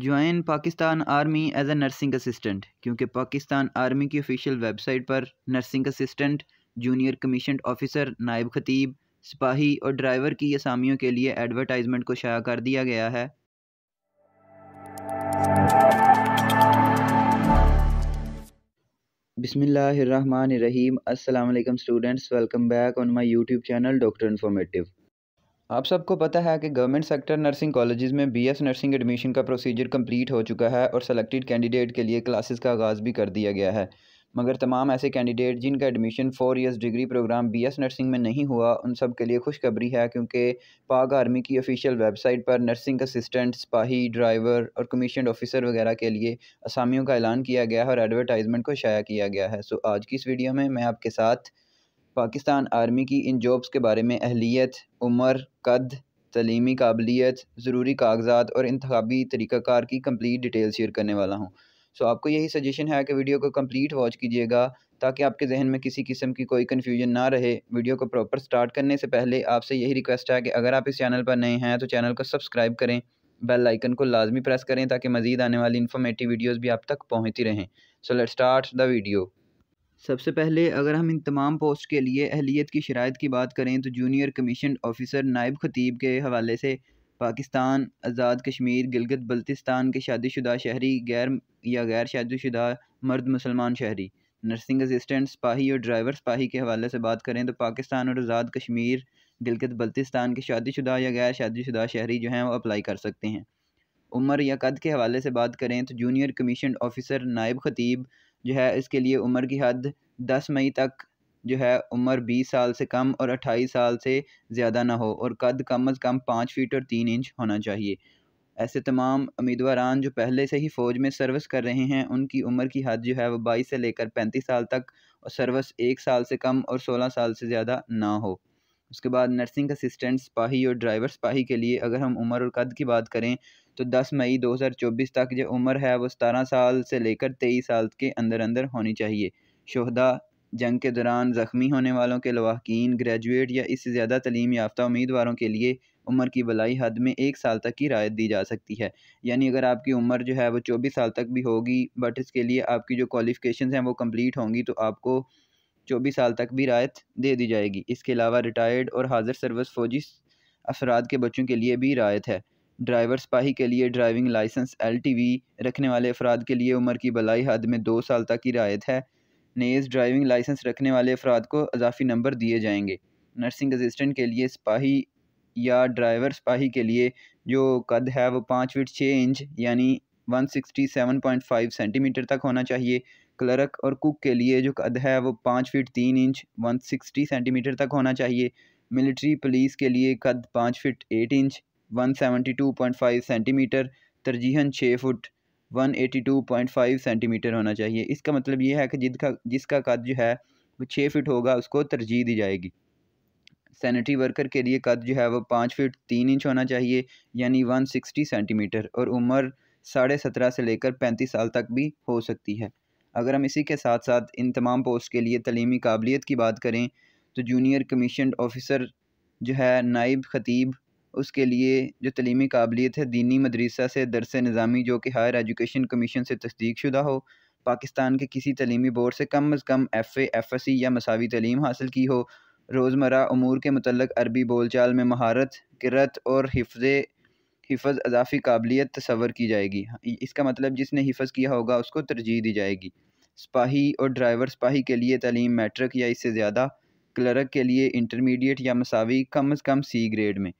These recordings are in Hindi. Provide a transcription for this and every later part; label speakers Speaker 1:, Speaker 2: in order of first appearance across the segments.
Speaker 1: join Pakistan army as a nursing assistant क्योंकि पाकिस्तान आर्मी की ऑफिशियल वेबसाइट पर nursing assistant junior commission officer नायब खतीब सिपाही और ड्राइवर की असामियों के लिए एडवर्टाइजमेंट को शाया कर दिया गया है बिसमीम अल्लाम students welcome back on my YouTube channel doctor informative आप सबको पता है कि गवर्नमेंट सेक्टर नर्सिंग कॉलेजेस में बीएस नर्सिंग एडमिशन का प्रोसीजर कंप्लीट हो चुका है और सेलेक्टेड कैंडिडेट के लिए क्लासेस का आगाज़ भी कर दिया गया है मगर तमाम ऐसे कैंडिडेट जिनका admission four years degree programme BS nursing में नहीं हुआ उन सब के लिए खुशखबरी है क्योंकि पाक आर्मी की ऑफिशियल वेबसाइट पर नर्सिंग असिस्टेंट सिपाही ड्राइवर और कमीशन ऑफिसर वगैरह के लिए असामियों का ऐलान किया गया है और एडवर्टाइजमेंट को शाया किया गया है सो आज की इस वीडियो में मैं आपके साथ पाकिस्तान आर्मी की इन जॉब्स के बारे में अहलियत उम्र कद तलीमी काबिलियत ज़रूरी कागजात और इंतबी तरीक़ाकार की कम्प्लीट डिटेल शेयर करने वाला हूँ सो आपको यही सजेशन है कि वीडियो को कम्प्लीट वॉच कीजिएगा ताकि आपके जहन में किसी किस्म की कोई कन्फ्यूजन ना रहे वीडियो को प्रॉपर स्टार्ट करने से पहले आपसे यही रिक्वेस्ट है कि अगर आप इस चैनल पर नए हैं तो चैनल को सब्सक्राइब करें बेल आइकन को लाजमी प्रेस करें ताकि मजीद आने वाली इन्फॉर्मेटिव वीडियोज़ भी आप तक पहुँचती रहें so let start the video सबसे पहले अगर हम इन तमाम पोस्ट के लिए अहलीत की शरात की बात करें तो जूनियर कमीशन ऑफिसर नायब खतीब के हवाले से पाकिस्तान आज़ाद कश्मीर गिलगत बल्तिस्तान के शादीशुदा शहरी गैर या गैर शादीशुदा मर्द मुसलमान शहरी नर्सिंग असिस्टेंट सिपाही और ड्राइवर सिपाही के हवाले से बात करें तो पाकिस्तान और आज़ाद कश्मीर गिलगत बल्तिस्तान के शादीशुदा या गैर शादीशुदा शहरी जो हैं वो अप्लाई कर सकते हैं उम्र या कद के हवाले से बात करें तो जूनियर कमीशन ऑफिसर नायब खतीब जो है इसके लिए उम्र की हद दस मई तक जो है उम्र बीस साल से कम और अट्ठाईस साल से ज़्यादा ना हो और कद कम अज़ कम पाँच फीट और तीन इंच होना चाहिए ऐसे तमाम उम्मीदवारान जो पहले से ही फ़ौज में सर्विस कर रहे हैं उनकी उम्र की हद जो है वह बाईस से लेकर पैंतीस साल तक और सर्विस एक साल से कम और सोलह साल से ज़्यादा ना हो उसके बाद नर्सिंग असिस्टेंट सिपाही और ड्राइवर सिपाही के लिए अगर हम उम्र और कद की बात करें तो 10 मई 2024 तक जो उम्र है वो सतारह साल से लेकर तेईस साल के अंदर अंदर होनी चाहिए शहदा जंग के दौरान ज़ख्मी होने वालों के लवाकिन ग्रेजुएट या इससे ज़्यादा तलीम याफ्ता उम्मीदवारों के लिए उम्र की बलाई हद में एक साल तक की रायत दी जा सकती है यानी अगर आपकी उम्र जो है वो चौबीस साल तक भी होगी बट इसके लिए आपकी जो क्वालिफ़िकेशन हैं वो कम्प्लीट होंगी तो आपको चौबीस साल तक भी रायत दे दी जाएगी इसके अलावा रिटायर्ड और हाजिर सर्विस फौजी अफराद के बच्चों के लिए भी रायत है ड्राइवर सिपाही के लिए ड्राइविंग लाइसेंस एल रखने वाले अफराद के लिए उम्र की बलाई हद में दो साल तक की रायत है नेज़ ड्राइविंग लाइसेंस रखने वाले अफराद को अजाफी नंबर दिए जाएंगे नर्सिंग असिस्टेंट के लिए सिपाही या ड्राइवर सिपाही के लिए जो कद है वो पाँच फिट छः इंच यानी 167.5 सेंटीमीटर तक होना चाहिए क्लर्क और कुक के लिए जो कद है वो पाँच फिट तीन इंच 160 सेंटीमीटर तक होना चाहिए मिलिट्री पुलिस के लिए कद पाँच feet eight inch one two point five centimetre तरजीहन छः फुट one eighty two point five centimetre होना चाहिए इसका मतलब ये है कि जिसका जिसका कद जो है वो छः फिट होगा उसको तरजीह दी जाएगी सैनिटरी वर्कर के लिए कद जो है वो पाँच फिट तीन इंच होना चाहिए यानी वन सिक्सटी सेंटीमीटर और उम्र साढ़े सत्रह से लेकर पैंतीस साल तक भी हो सकती है अगर हम इसी के साथ साथ इन तमाम पोस्ट के लिए तलीमी काबिलियत की बात करें तो जूनियर कमीशन ऑफिसर जो है नायब ख़तीब उसके लिए जो तलीमी काबिलियत है दीनी मदरसा से दरस निज़ामी जो कि हायर एजुकेशन कमीशन से तस्दीक शुदा हो पाकिस्तान के किसी तलीमी बोर्ड से कम अज़ कम एफ़ एफ़ एस सी या मसावी तलीम हासिल की हो रोज़मर्रा अमूर के मतलब अरबी बोल चाल में महारत किरत और हिफ्ज़ हिफज अजाफी काबिलियत तस्वर की जाएगी हाँ, इसका मतलब जिसने हिफज किया होगा उसको तरजीह दी जाएगी सिपाही और ड्राइवर सिपाही के लिए तलीम मैट्रिक या इससे ज़्यादा क्लर्क के लिए इंटरमीडिएट या मसावी कम अज़ कम सी ग्रेड में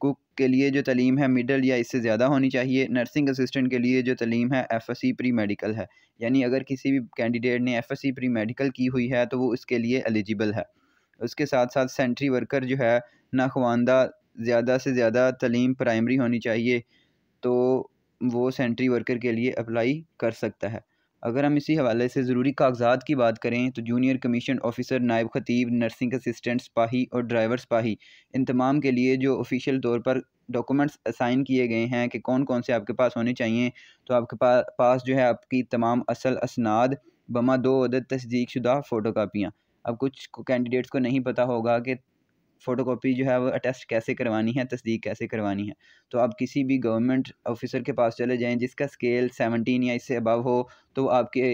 Speaker 1: कुक के लिए जो तलीम है मिडल या इससे ज़्यादा होनी चाहिए नर्सिंग असिस्टेंट के लिए जो तलीम है F S C pre medical है यानी अगर किसी भी कैंडिडेट ने F S C pre medical की हुई है तो वो उसके लिए एलिजिबल है उसके साथ साथ सेंट्री वर्कर जो है नाखवानदा ज़्यादा से ज़्यादा तलीम प्राइमरी होनी चाहिए तो वो सेंट्री वर्कर के लिए अप्लाई कर सकता है अगर हम इसी हवाले से ज़रूरी कागजात की बात करें तो जूनियर कमीशन ऑफिसर नायब ख़तीब नर्सिंग असिस्टेंट सिपाही और ड्राइवर सिपाही इन तमाम के लिए जो ऑफिशियल तौर पर डॉक्यूमेंट्स असाइन किए गए हैं कि कौन कौन से आपके पास होने चाहिए तो आपके पा, पास जो है आपकी तमाम असल असनाद बमा दो अदद तस्दीक शुदा फ़ोटो कापियाँ अब कुछ कैंडिडेट्स को नहीं पता होगा कि फ़ोटोकॉपी जो है वो अटेस्ट कैसे करवानी है तस्दीक कैसे करवानी है तो आप किसी भी गवर्नमेंट ऑफिसर के पास चले जाएँ जिसका स्केल सेवनटीन या इससे अबव हो तो आपके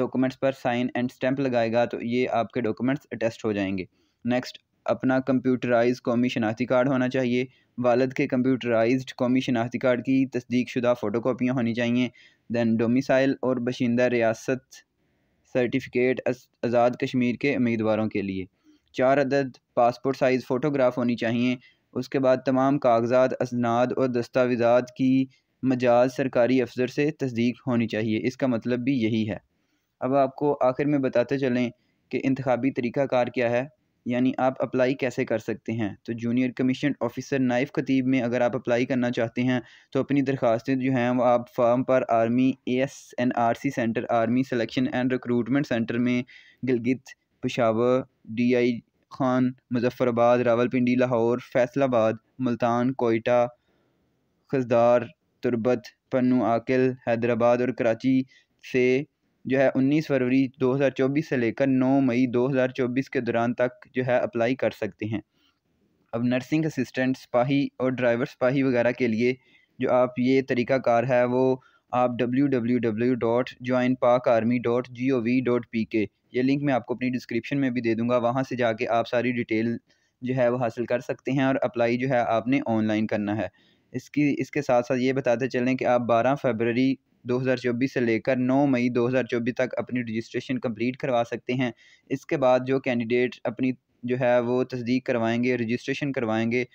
Speaker 1: डॉक्यूमेंट्स पर साइन एंड स्टैंप लगाएगा तो ये आपके डॉक्यूमेंट्स अटेस्ट हो जाएंगे नेक्स्ट अपना कंप्यूटराइज कौमी शनाख्ती कार्ड होना चाहिए वालद के कंप्यूटराइज कौमी शनाख्ती कार्ड की तस्दीक शुदा फ़ोटो कापियाँ होनी चाहिए दैन डोमिसाइल और बशिंदा रियासत सर्टिफिकेट आज़ाद कश्मीर के उम्मीदवारों के लिए चार अदद पासपोर्ट साइज़ फ़ोटोग्राफ होनी चाहिए उसके बाद तमाम कागजात असनाद और दस्तावेज़ा की मजाज सरकारी अफसर से तस्दीक होनी चाहिए इसका मतलब भी यही है अब आपको आखिर में बताते चलें कि इंतबी तरीक़ाकार क्या है यानी आप अप्लाई कैसे कर सकते हैं तो जूनियर कमीशन ऑफिसर नाइफ खतीब में अगर आप अप्लाई करना चाहते हैं तो अपनी दरख्वास्तें जो हैं वो आप फॉर्म पर army S N R C centre army selection and recruitment centre में गिलगित पेशावर डी आई खान मुजफ़्फ़राबाद रावलपिंडी लाहौर फैसलाबाद मुल्तान कोयटा खजदार तुरबत पन्नू आकिल हैदराबाद और कराची से जो है 19 फरवरी 2024 से लेकर 9 मई 2024 के दौरान तक जो है अप्लाई कर सकते हैं अब नर्सिंग असिस्टेंट सिपाही और ड्राइवर सिपाही वगैरह के लिए जो आप ये तरीक़ाकार है वो आप W W W dot join Pak army dot G O V dot P K ये लिंक मैं आपको अपनी डिस्क्रिप्शन में भी दे दूँगा वहाँ से जाके आप सारी डिटेल जो है वो हासिल कर सकते हैं और अप्लाई जो है आपने ऑनलाइन करना है इसकी इसके साथ साथ ये बताते चलें कि आप 12 फरवरी 2024 से लेकर 9 मई 2024 तक अपनी रजिस्ट्रेशन कंप्लीट करवा सकते हैं इसके बाद जो कैंडिडेट अपनी जो है वो तस्दीक करवाएंगे रजिस्ट्रेशन करवाएंगे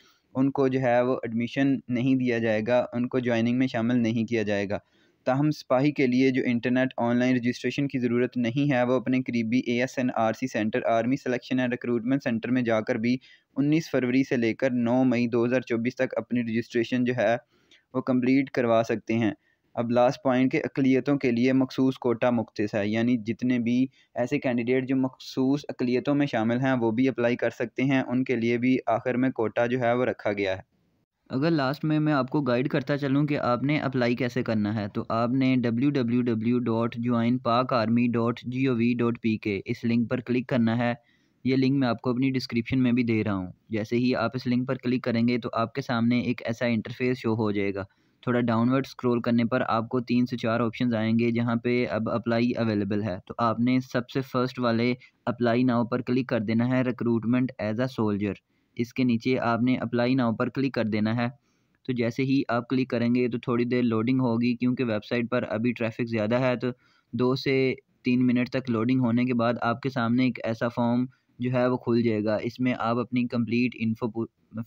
Speaker 1: उनको जो है वो एडमिशन नहीं दिया जाएगा उनको ज्वाइनिंग में शामिल नहीं किया जाएगा ताहम सिपाही के लिए जो इंटरनेट ऑनलाइन रजिस्ट्रेशन की ज़रूरत नहीं है वो अपने करीबी A S N R C centre army selection and recruitment centre में जाकर भी उन्नीस फरवरी से लेकर नौ मई दो हज़ार चौबीस तक अपनी रजिस्ट्रेशन जो है वो कम्प्लीट करवा सकते हैं अब लास्ट पॉइंट के अकलीतों के लिए मखसूस कोटा मुख्त है यानी जितने भी ऐसे कैंडिडेट जो मखसूस अकलीतों में शामिल हैं वो भी अप्लाई कर सकते हैं उनके लिए भी आखिर में कोटा जो है वो रखा गया है
Speaker 2: अगर लास्ट में मैं आपको गाइड करता चलूँ कि आपने अप्लाई कैसे करना है तो आपने W W W dot Pak army dot G O V dot P K इस लिंक पर क्लिक करना है ये लिंक मैं आपको अपनी डिस्क्रिप्शन में भी दे रहा हूँ जैसे ही आप इस लिंक पर क्लिक करेंगे तो आपके सामने एक ऐसा इंटरफेस शो हो जाएगा थोड़ा डाउनवर्ड स्क्रॉल करने पर आपको तीन से चार ऑप्शंस आएंगे जहाँ पे अब अप्लाई अवेलेबल है तो आपने सबसे फर्स्ट वाले अप्लाई नाव पर क्लिक कर देना है रिक्रूटमेंट एज अ सोल्जर इसके नीचे आपने अप्लाई नाव पर क्लिक कर देना है तो जैसे ही आप क्लिक करेंगे तो थोड़ी देर लोडिंग होगी क्योंकि वेबसाइट पर अभी ट्रैफिक ज़्यादा है तो दो से तीन मिनट तक लोडिंग होने के बाद आपके सामने एक ऐसा फॉर्म जो है वो खुल जाएगा इसमें आप अपनी कंप्लीट इन्फो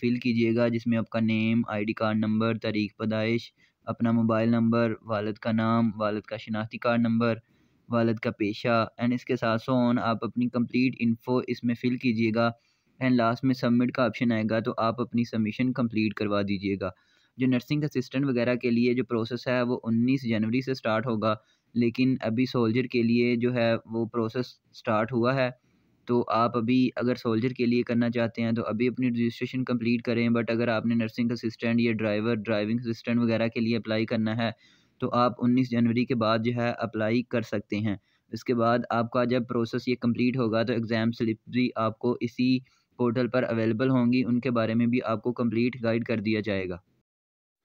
Speaker 2: फिल कीजिएगा जिसमें आपका नेम आईडी कार्ड नंबर तारीख पैदाइश अपना मोबाइल नंबर वालद का नाम वालद का शनाख्ती कार्ड नंबर वालद का पेशा एंड इसके साथ सोन आप अपनी कंप्लीट इन्फो इसमें फ़िल कीजिएगा एंड लास्ट में सबमिट का ऑप्शन आएगा तो आप अपनी सबमिशन कंप्लीट करवा दीजिएगा जो नर्सिंग असिस्टेंट वगैरह के लिए जो प्रोसेस है वो उन्नीस जनवरी से स्टार्ट होगा लेकिन अभी सोल्जर के लिए जो है वो प्रोसेस स्टार्ट हुआ है तो आप अभी अगर सोल्जर के लिए करना चाहते हैं तो अभी अपनी रजिस्ट्रेशन कम्प्लीट करें बट अगर आपने नर्सिंग असिस्टेंट या ड्राइवर ड्राइविंग असिस्टेंट वगैरह के लिए अप्लाई करना है तो आप उन्नीस जनवरी के बाद जो है अप्लाई कर सकते हैं इसके बाद आपका जब प्रोसेस ये कंप्लीट होगा तो एग्ज़ाम स्लिप भी आपको इसी पोर्टल पर अवेलेबल होंगी उनके बारे में भी आपको कंप्लीट गाइड कर दिया जाएगा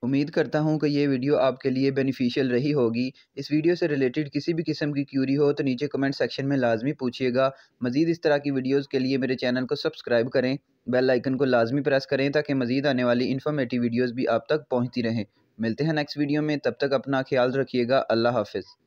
Speaker 1: उम्मीद करता हूं कि ये वीडियो आपके लिए बेनिफिशियल रही होगी इस वीडियो से रिलेटेड किसी भी किस्म की क्यूरी हो तो नीचे कमेंट सेक्शन में लाजमी पूछिएगा मज़ीद इस तरह की वीडियोज़ के लिए मेरे चैनल को सब्सक्राइब करें बेल आइकन को लाजमी प्रेस करें ताकि मज़ीद आने वाली इन्फॉर्मेटिव वीडियोज़ भी आप तक पहुँचती रहें मिलते हैं नेक्स्ट वीडियो में तब तक अपना ख्याल रखिएगा अल्लाह हाफिज़